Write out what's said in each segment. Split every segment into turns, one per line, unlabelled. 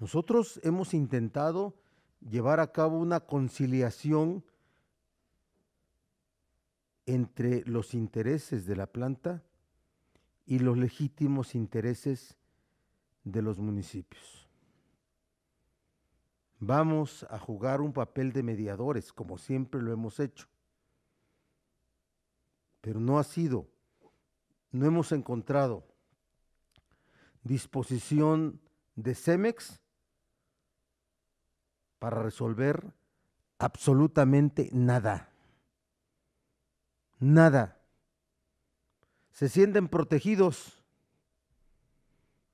Nosotros hemos intentado llevar a cabo una conciliación entre los intereses de la planta y los legítimos intereses de los municipios. Vamos a jugar un papel de mediadores, como siempre lo hemos hecho, pero no ha sido, no hemos encontrado disposición de CEMEX para resolver absolutamente nada. Nada. Se sienten protegidos.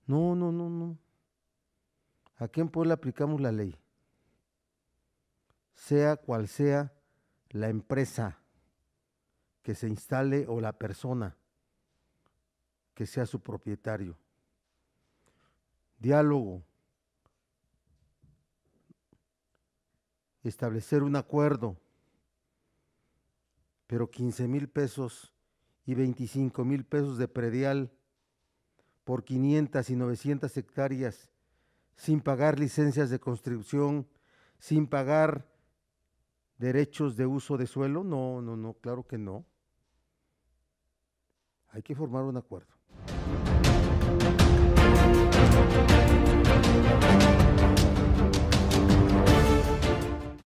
No, no, no, no. quién en le aplicamos la ley. Sea cual sea la empresa que se instale o la persona que sea su propietario. Diálogo, establecer un acuerdo, pero 15 mil pesos y 25 mil pesos de predial por 500 y 900 hectáreas, sin pagar licencias de construcción, sin pagar derechos de uso de suelo? No, no, no, claro que no. Hay que formar un acuerdo.